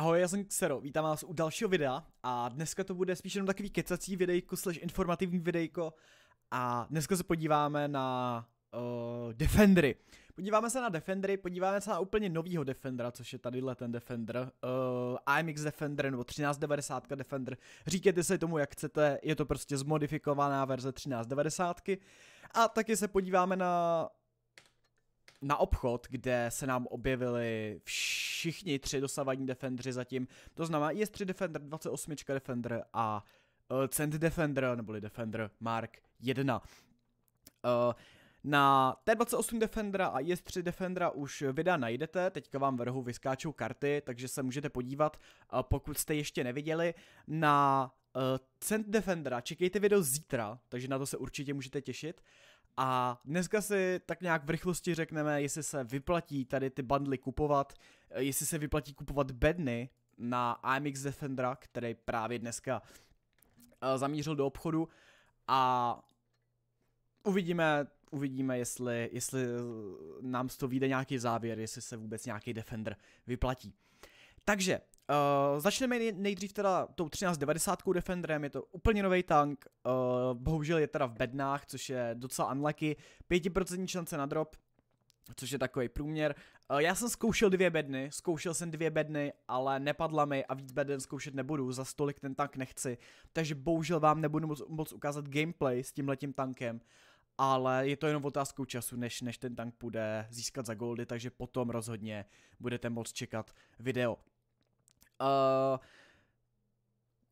Ahoj, já jsem Xero, vítám vás u dalšího videa a dneska to bude spíš jenom takový kecací videjko slash informativní videjko a dneska se podíváme na uh, Defendery. Podíváme se na Defendery, podíváme se na úplně novýho Defendera, což je tadyhle ten Defender, uh, eh, AMX Defender nebo 1390 Defender, říkajte se tomu jak chcete, je to prostě zmodifikovaná verze 1390 a taky se podíváme na na obchod, kde se nám objevili všichni tři dosavadní defendři zatím. To znamená IS3 Defender, 28 Defender a uh, Cent Defender, neboli Defender Mark 1. Uh, eh, na T28 Defendera a IS3 Defendera už videa najdete, teďka vám v rohu vyskáčou karty, takže se můžete podívat, eh, pokud jste ještě neviděli. Na uh, Cent Defendera čekejte video zítra, takže na to se určitě můžete těšit. A dneska si tak nějak v rychlosti řekneme, jestli se vyplatí tady ty bundly kupovat, eh, jestli se vyplatí kupovat bedny na AMX Defendra, který právě dneska eh, zamířil do obchodu a uvidíme, uvidíme, jestli, jestli eh, nám z toho vyjde nějaký závěr, jestli se vůbec nějaký Defender vyplatí. Takže Uh, začneme nejdřív teda tou 1390 Defenderem, je to úplně nový tank, uh, bohužel je teda v bednách, což je docela unlucky, 5% šance na drop, což je takový průměr. Uh, já jsem zkoušel dvě bedny, zkoušel jsem dvě bedny, ale nepadla mi a víc beden zkoušet nebudu, za stolik ten tank nechci, takže bohužel vám nebudu moc, moc ukázat gameplay s tímhletím tankem ale je to jenom otázkou času, než, než ten tank bude získat za goldy, takže potom rozhodně budete moc čekat video. Eh,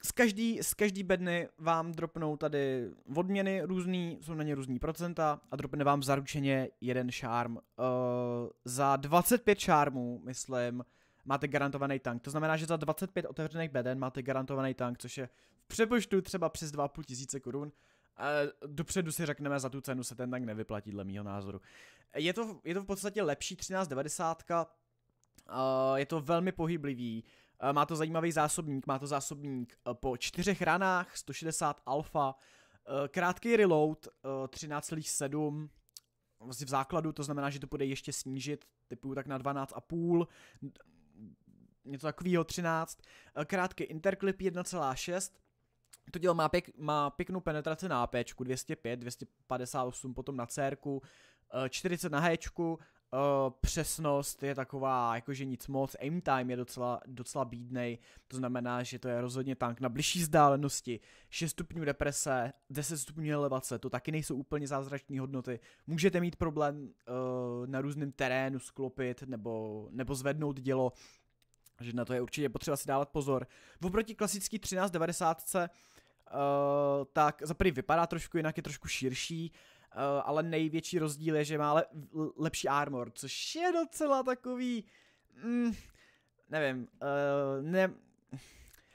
z každý, z každý bedny vám dropnou tady odměny různý, jsou na ně různý procenta a dropne vám zaručeně jeden šarm. Uh, eh, za 25 šarmů, myslím, máte garantovaný tank. To znamená, že za 25 otevřených beden máte garantovaný tank, což je v přepočtu třeba přes 2,5 tisíce korun. Uh, dopředu si řekneme, za tu cenu se ten tank nevyplatí, dle mýho názoru. Je to, je to v podstatě lepší 1390, uh, eh, je to velmi pohyblivý, Eh, má to zajímavý zásobník, má to zásobník eh, po čtyřech ranách, 160 alfa, eh, krátký reload, 13,7 vlastně v základu, to znamená, že to bude ještě snížit, typu tak na 12,5, mm, něco takového 13, krátký interklip 1,6, to dělo má, pěk, má pěknou penetraci na AP, 205, 258 potom na CR, 40 na H Uh, přesnost je taková, jakože nic moc, aim time je docela, docela bídnej, to znamená, že to je rozhodně tank na bližší vzdálenosti, 6 stupňů deprese, 10 stupňů elevace, to taky nejsou úplně zázračné hodnoty, můžete mít problém uh, na různém terénu sklopit nebo, nebo zvednout dělo, že na to je určitě potřeba si dávat pozor. Oproti klasický 1390 uh, eh, tak za prvý vypadá trošku jinak, je trošku širší, uh, Eh, ale největší rozdíl je, že má le, lepší armor, což je docela takový... Mm, nevím, uh, ne...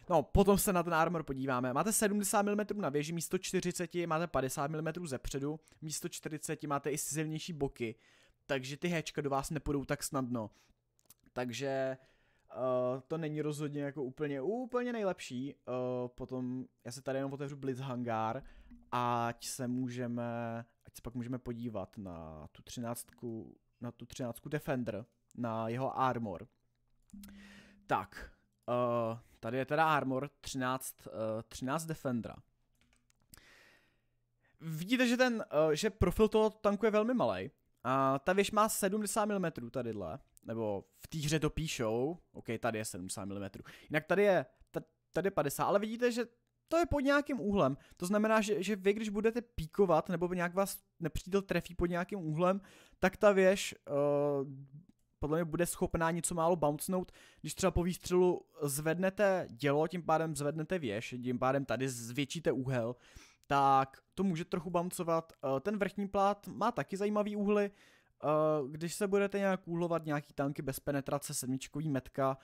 No, potom se na ten armor podíváme. Máte 70 mm na věži, místo 40 máte 50 mm ze předu, místo 40 máte i silnější boky, takže ty hečka do vás nepůjdou tak snadno. Takže uh, to není rozhodně jako úplně, úplně nejlepší. Uh, potom já se tady jenom otevřu Blitz Hangar, ať se můžeme Ať se pak můžeme podívat na tu třináctku, na tu třináctku Defender, na jeho armor. Tak, uh, tady je teda armor 13, uh, 13 Defendera. Vidíte, že ten, uh, že profil toho tanku je velmi malý. A ta věž má 70 mm tadyhle, nebo v té hře to píšou, ok, tady je 70 mm. Jinak tady je, tady je 50, ale vidíte, že to je pod nějakým úhlem. To znamená, že, že vy, když budete píkovat, nebo nějak vás nepřítel trefí pod nějakým úhlem, tak ta věž uh, podle mě bude schopná něco málo bouncnout. když třeba po výstřelu zvednete dělo, tím pádem zvednete věž, tím pádem tady zvětšíte úhel, tak to může trochu bouncovat. Uh, ten vrchní plát má taky zajímavý úhly, uh, když se budete nějak úhlovat nějaký tanky bez penetrace, sedmičkový metka,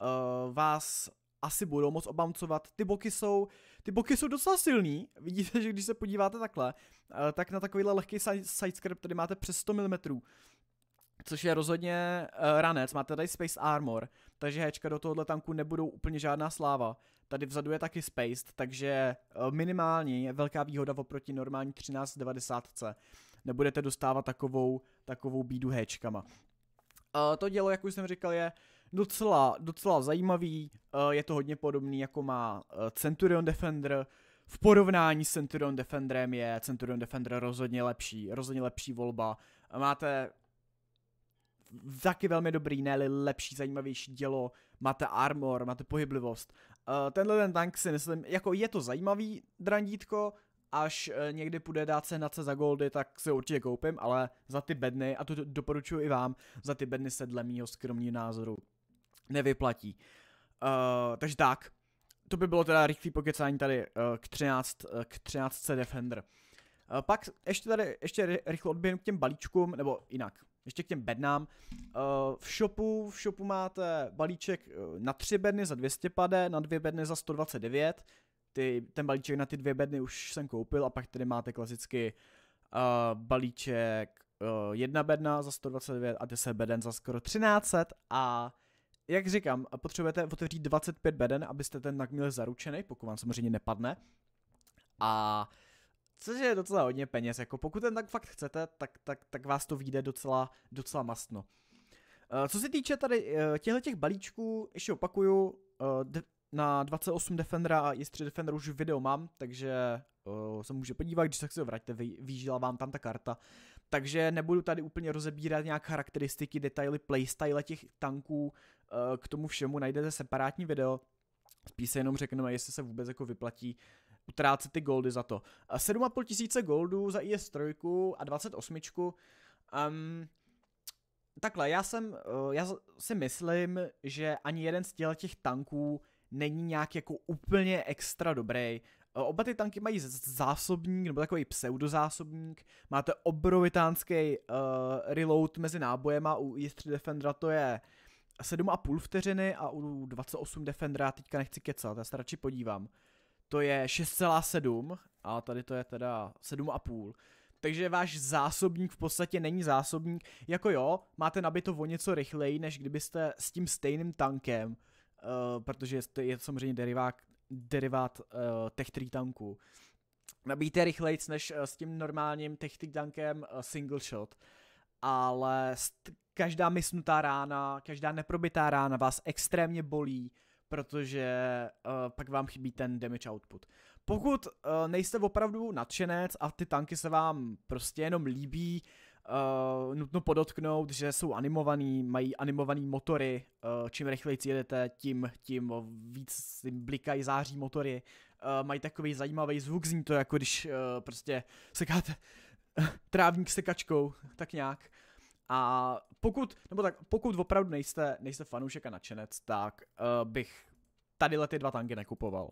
uh, vás asi budou moc obamcovat. Ty boky jsou, ty boky jsou docela silný, vidíte, že když se podíváte takhle, eh, tak na takovýhle lehký sidescrap tady máte přes 100 mm, což je rozhodně uh, ranec, máte tady Space Armor, takže hečka do tohohle tanku nebudou úplně žádná sláva. Tady vzadu je taky Space, takže uh, minimálně je velká výhoda oproti normální 1390C. Nebudete dostávat takovou, takovou bídu hečkama. Uh, to dělo, jak už jsem říkal, je docela, docela zajímavý, eh, je to hodně podobný jako má eh, Centurion Defender, v porovnání s Centurion Defenderem je Centurion Defender rozhodně lepší, rozhodně lepší volba. Eh, máte taky velmi dobrý, ne lepší, zajímavější dělo, máte armor, máte pohyblivost. Tenhle ten tank si myslím, jako je to zajímavý drandítko, až někdy půjde dát se se za goldy, tak si ho určitě koupím, ale za ty bedny, a to doporučuji i vám, za ty bedny se dle mýho skromního názoru nevyplatí. Uh, takže tak, to by bylo teda rychlý pokecání tady uh, k, 13, uh, eh, k 13 Defender. Uh, pak ještě tady, ještě rychle odběhnu k těm balíčkům, nebo jinak, ještě k těm bednám. V shopu, v shopu máte balíček na tři bedny za 200 pade, na dvě bedny za 129. Ty, ten balíček na ty dvě bedny už jsem koupil a pak tady máte klasicky uh, balíček uh, jedna bedna za 129 a 10 beden za skoro 1300 a jak říkám, potřebujete otevřít 25 beden, abyste ten nak měl zaručený, pokud vám samozřejmě nepadne. A což je docela hodně peněz, jako pokud ten tak fakt chcete, tak, tak, tak vás to vyjde docela, docela mastno. Eh, co se týče tady eh, těchto těch balíčků, ještě opakuju, eh, na 28 Defendera a i 3 Defender už video mám, takže se může podívat, když tak se ho vraťte, vám tam ta karta. Takže nebudu tady úplně rozebírat nějak charakteristiky, detaily, playstyle těch tanků, Eh, k tomu všemu najdete separátní video, spíš se jenom řekneme, jestli se vůbec jako vyplatí utrácet ty goldy za to. 7,5 eh, tisíce goldů za IS3 a 28. Um, takhle, já jsem, eh, já si myslím, že ani jeden z těch tanků není nějak jako úplně extra dobrý. Oba ty tanky mají zásobník, nebo takový pseudozásobník. Máte obrovitánský uh, reload mezi nábojema u IS-3 Defendera, to je uh, 7,5 vteřiny a u 28 Defendera teďka nechci kecat, já se radši podívám. To je 6,7 a tady to je teda 7,5. Takže váš zásobník v podstatě není zásobník. Jako jo, máte nabito o něco rychleji, než kdybyste s tím stejným tankem, uh, protože je to samozřejmě derivák, derivát uh, Tech 3 tanku. Nabíjte rychleji než uh, s tím normálním Tech 3 tankem uh, single shot ale každá misnutá rána, každá neprobitá rána vás extrémně bolí, protože uh, pak vám chybí ten damage output. Pokud uh, nejste opravdu nadšenec a ty tanky se vám prostě jenom líbí, uh, nutno podotknout, že jsou animovaný, mají animovaný motory, uh, čím rychleji jedete, tím, tím víc blikají září motory, uh, mají takový zajímavý zvuk, zní to jako když uh, prostě sekáte trávník sekačkou, tak nějak. A pokud, nebo tak, pokud opravdu nejste, nejste fanoušek a nadšenec, tak uh, bych tady ty dva tanky nekupoval.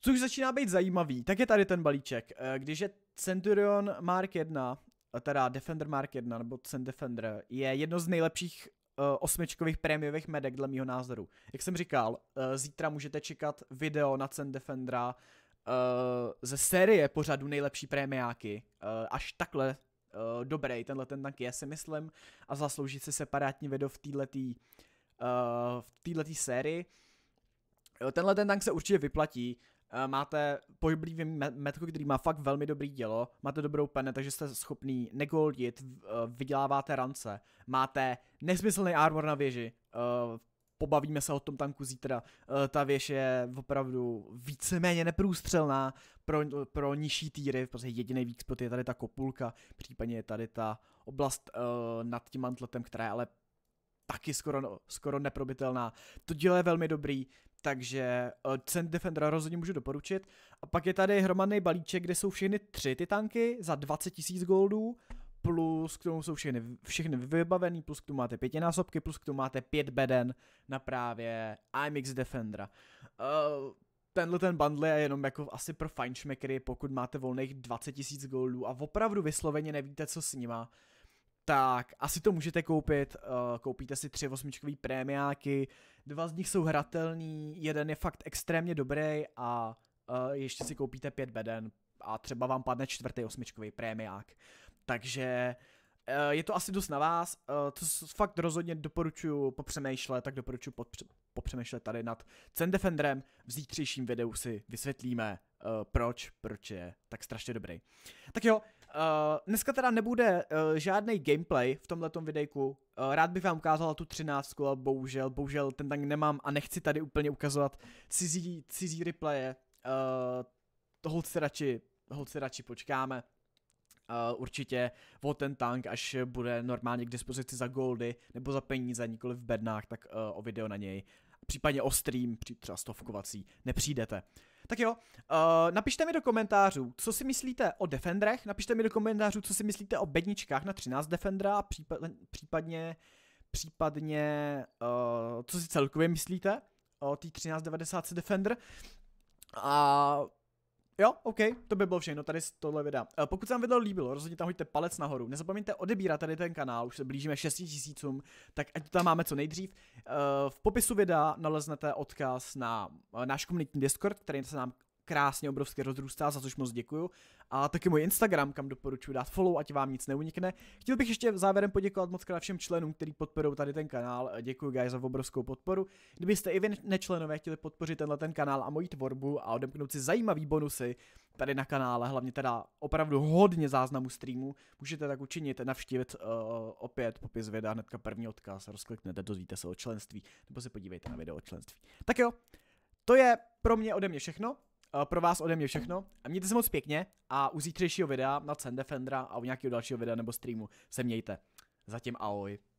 Což začíná být zajímavý, tak je tady ten balíček. Eh, když je Centurion Mark 1, teda Defender Mark 1, nebo Cent Defender, je jedno z nejlepších uh, osmičkových prémiových medek dle mýho názoru. Jak jsem říkal, uh, zítra můžete čekat video na Cent Defendera uh, ze série pořadu nejlepší prémiáky. Uh, až takhle uh, dobrý, tenhle ten tank je, si myslím, a zaslouží si separátní video v této uh, eh, v této sérii. Eh, tenhle ten tank se určitě vyplatí, máte pohyblivý metko, který má fakt velmi dobrý dělo, máte dobrou pene, takže jste schopný negoldit, vyděláváte rance, máte nesmyslný armor na věži, pobavíme se o tom tanku zítra. Eh, ta věž je opravdu víceméně neprůstřelná pro, pro nižší týry, protože jediný výspod je tady ta kopulka, případně je tady ta oblast uh, nad tím antletem, která je ale taky skoro, skoro neprobitelná. To dílo je velmi dobrý, takže uh, eh, Cent Defender rozhodně můžu doporučit. A pak je tady hromadný balíček, kde jsou všechny tři ty tanky za 20 000 goldů plus k tomu jsou všechny, všechny vybavený, plus k tomu máte pětinásobky, plus k tomu máte pět beden na právě IMX Defendera. Uh, tenhle ten bundle je jenom jako asi pro fajnšmekry, pokud máte volných 20 tisíc goldů a opravdu vysloveně nevíte, co s nima, tak asi to můžete koupit, uh, koupíte si tři osmičkový prémiáky, dva z nich jsou hratelný, jeden je fakt extrémně dobrý a uh, ještě si koupíte pět beden a třeba vám padne čtvrtý osmičkový prémiák. Takže eh, je to asi dost na vás, eh, to fakt rozhodně doporučuji popřemýšlet, tak doporučuji popřemýšlet tady nad Cent Defenderem. V zítřejším videu si vysvětlíme, eh, proč, proč je tak strašně dobrý. Tak jo, dneska teda nebude žádný gameplay v tomhletom videjku, rád bych vám ukázal tu třináctku, ale bohužel, bohužel ten tank nemám a nechci tady úplně ukazovat cizí, cizí replaye, holci radši, holci radši počkáme. Eh, určitě o ten tank, až bude normálně k dispozici za goldy nebo za peníze, nikoli v bednách, tak uh, o video na něj případně o stream, třeba stovkovací, nepřijdete. Tak jo, uh, napište mi do komentářů, co si myslíte o Defendrech, napište mi do komentářů, co si myslíte o bedničkách na 13 Defendera a případně, případně, případně uh, co si celkově myslíte o té 1390 Defender. A Jo, OK, to by bylo všechno tady z tohle videa. Eh, pokud se vám video líbilo, rozhodně tam hoďte palec nahoru. Nezapomeňte odebírat tady ten kanál, už se blížíme 6 tisícům, tak ať to tam máme co nejdřív. Eh, v popisu videa naleznete odkaz na eh, náš komunitní Discord, který se nám krásně obrovsky rozrůstá, za což moc děkuju. A taky můj Instagram, kam doporučuji dát follow, ať vám nic neunikne. Chtěl bych ještě závěrem poděkovat moc krát všem členům, kteří podporují tady ten kanál. Děkuji guys za obrovskou podporu. Kdybyste i vy nečlenové chtěli podpořit tenhle ten kanál a moji tvorbu a odemknout si zajímavý bonusy tady na kanále, hlavně teda opravdu hodně záznamů streamu, můžete tak učinit, navštívit uh, opět popis videa, hnedka první odkaz, rozkliknete, dozvíte se o členství, nebo se podívejte na video o členství. Tak jo, to je pro mě ode mě všechno. Eh, pro vás ode mě všechno. A mějte se moc pěkně a u zítřejšího videa na CendeFendra a u nějakého dalšího videa nebo streamu se mějte. Zatím ahoj.